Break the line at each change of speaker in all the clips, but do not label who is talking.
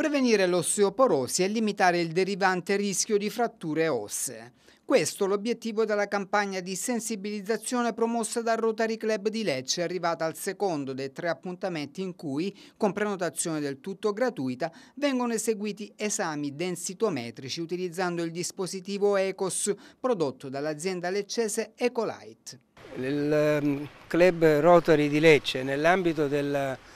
prevenire l'osteoporosi e limitare il derivante rischio di fratture ossee. Questo è l'obiettivo della campagna di sensibilizzazione promossa dal Rotary Club di Lecce, arrivata al secondo dei tre appuntamenti in cui, con prenotazione del tutto gratuita, vengono eseguiti esami densitometrici utilizzando il dispositivo ECOS prodotto dall'azienda leccese Ecolite.
Il ehm, club Rotary di Lecce, nell'ambito della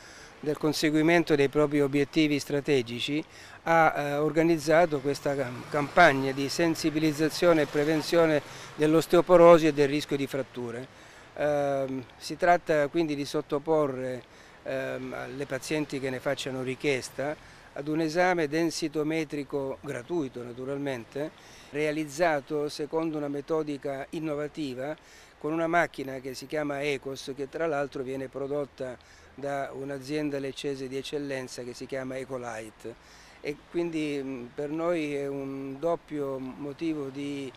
del conseguimento dei propri obiettivi strategici ha eh, organizzato questa campagna di sensibilizzazione e prevenzione dell'osteoporosi e del rischio di fratture. Eh, si tratta quindi di sottoporre eh, alle pazienti che ne facciano richiesta ad un esame densitometrico gratuito naturalmente, realizzato secondo una metodica innovativa con una macchina che si chiama ECOS che tra l'altro viene prodotta da un'azienda leccese di eccellenza che si chiama Ecolite e quindi per noi è un doppio motivo di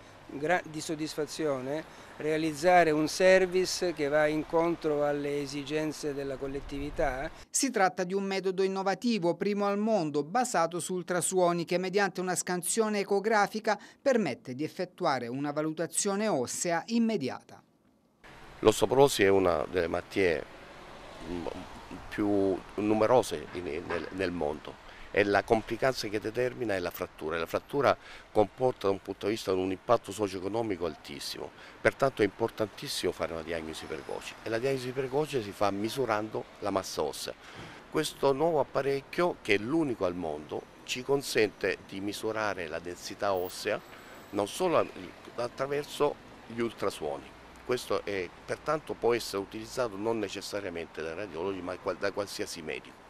di soddisfazione realizzare un
service che va incontro alle esigenze della collettività. Si tratta di un metodo innovativo, primo al mondo, basato su ultrasuoni che mediante una scansione ecografica permette di effettuare una valutazione ossea immediata.
L'ossoporosi è una delle malattie mm, più numerose nel mondo e la complicanza che determina è la frattura. La frattura comporta da un punto di vista un impatto socio-economico altissimo, pertanto è importantissimo fare una diagnosi precoce e la diagnosi precoce si fa misurando la massa ossea. Questo nuovo apparecchio, che è l'unico al mondo, ci consente di misurare la densità ossea non solo attraverso gli ultrasuoni. Questo è, pertanto può essere utilizzato non necessariamente dai radiologi ma da qualsiasi medico.